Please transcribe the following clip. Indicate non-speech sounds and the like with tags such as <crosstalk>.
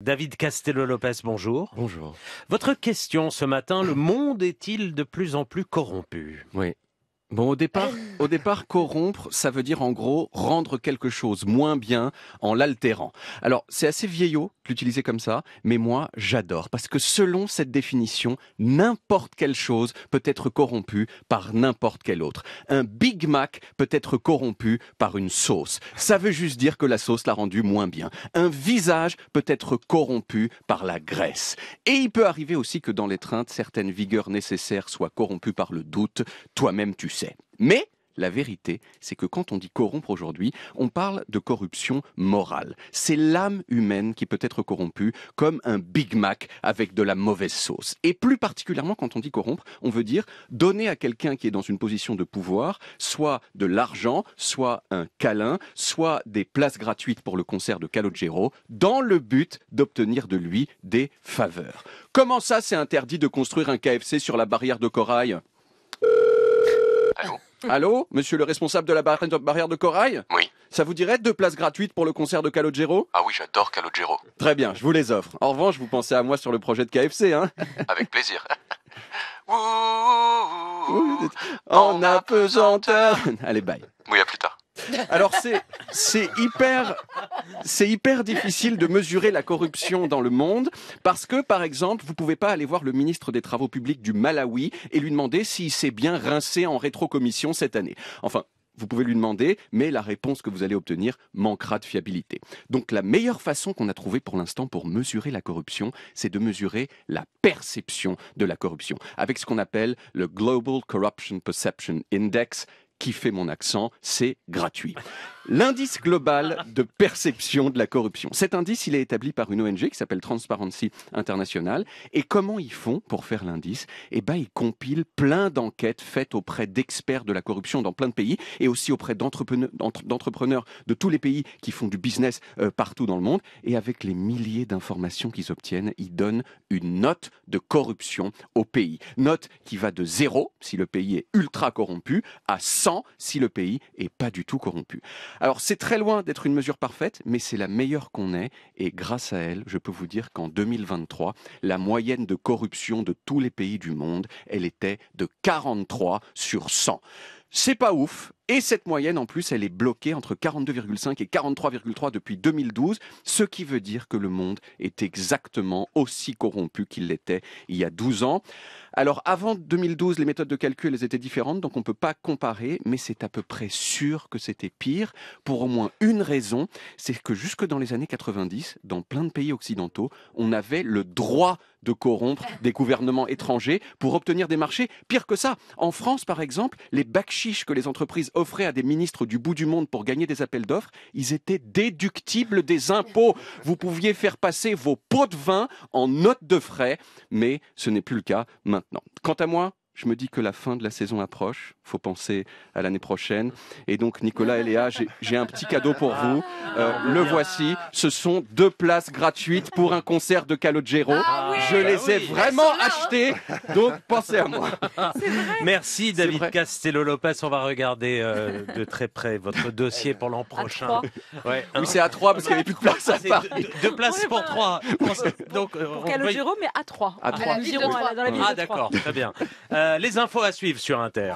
David Castello-Lopez, bonjour. Bonjour. Votre question ce matin, le monde est-il de plus en plus corrompu Oui. Bon, au départ, au départ, corrompre, ça veut dire en gros rendre quelque chose moins bien en l'altérant. Alors, c'est assez vieillot l'utiliser comme ça, mais moi j'adore, parce que selon cette définition, n'importe quelle chose peut être corrompue par n'importe quelle autre. Un Big Mac peut être corrompu par une sauce. Ça veut juste dire que la sauce l'a rendu moins bien. Un visage peut être corrompu par la graisse. Et il peut arriver aussi que dans l'étreinte, certaines vigueurs nécessaires soient corrompues par le doute. Toi-même, tu sais. Mais la vérité, c'est que quand on dit corrompre aujourd'hui, on parle de corruption morale. C'est l'âme humaine qui peut être corrompue comme un Big Mac avec de la mauvaise sauce. Et plus particulièrement quand on dit corrompre, on veut dire donner à quelqu'un qui est dans une position de pouvoir soit de l'argent, soit un câlin, soit des places gratuites pour le concert de Calogero dans le but d'obtenir de lui des faveurs. Comment ça c'est interdit de construire un KFC sur la barrière de corail Allô, monsieur le responsable de la barrière de corail Oui. Ça vous dirait deux places gratuites pour le concert de Calogero Ah oui, j'adore Calogero. Très bien, je vous les offre. En revanche, vous pensez à moi sur le projet de KFC, hein <laughs> Avec plaisir. <laughs> en apesanteur. Allez, bye. Oui, à plus tard. Alors c'est hyper c'est hyper difficile de mesurer la corruption dans le monde parce que, par exemple, vous pouvez pas aller voir le ministre des Travaux publics du Malawi et lui demander s'il s'est bien rincé en rétrocommission cette année. Enfin, vous pouvez lui demander, mais la réponse que vous allez obtenir manquera de fiabilité. Donc la meilleure façon qu'on a trouvée pour l'instant pour mesurer la corruption, c'est de mesurer la perception de la corruption, avec ce qu'on appelle le Global Corruption Perception Index, qui fait mon accent, c'est gratuit. L'indice global de perception de la corruption. Cet indice, il est établi par une ONG qui s'appelle Transparency International. Et comment ils font pour faire l'indice Eh ben, ils compilent plein d'enquêtes faites auprès d'experts de la corruption dans plein de pays et aussi auprès d'entrepreneurs de tous les pays qui font du business euh, partout dans le monde. Et avec les milliers d'informations qu'ils obtiennent, ils donnent une note de corruption au pays. Note qui va de 0 si le pays est ultra corrompu à 100 si le pays est pas du tout corrompu. Alors c'est très loin d'être une mesure parfaite, mais c'est la meilleure qu'on ait. Et grâce à elle, je peux vous dire qu'en 2023, la moyenne de corruption de tous les pays du monde, elle était de 43 sur 100. C'est pas ouf. Et cette moyenne, en plus, elle est bloquée entre 42,5 et 43,3 depuis 2012, ce qui veut dire que le monde est exactement aussi corrompu qu'il l'était il y a 12 ans. Alors avant 2012, les méthodes de calcul elles étaient différentes, donc on ne peut pas comparer, mais c'est à peu près sûr que c'était pire, pour au moins une raison, c'est que jusque dans les années 90, dans plein de pays occidentaux, on avait le droit de corrompre <laughs> des gouvernements étrangers pour obtenir des marchés. Pire que ça, en France par exemple, les chiches que les entreprises offraient à des ministres du bout du monde pour gagner des appels d'offres, ils étaient déductibles des impôts. Vous pouviez faire passer vos pots de vin en notes de frais, mais ce n'est plus le cas maintenant. Non. Quant à moi, je me dis que la fin de la saison approche. Faut penser à l'année prochaine. Et donc, Nicolas et Léa, j'ai un petit cadeau pour ah. vous. Euh, ah. le voici. Ce sont deux places gratuites pour un concert de Calogero. Ah je les ai vraiment achetées. Donc, pensez à moi. Merci, David Castello Lopez. On va regarder euh, de très près votre <laughs> dossier pour l'an prochain. Oui, c'est à trois parce qu'il n'y avait plus de place à Paris. Deux, places pour trois. <laughs> Donc, euh, pour, Calogero, mais à 3. À 3. Ah, d'accord, très bien. <laughs> Euh, les infos à suivre sur Inter.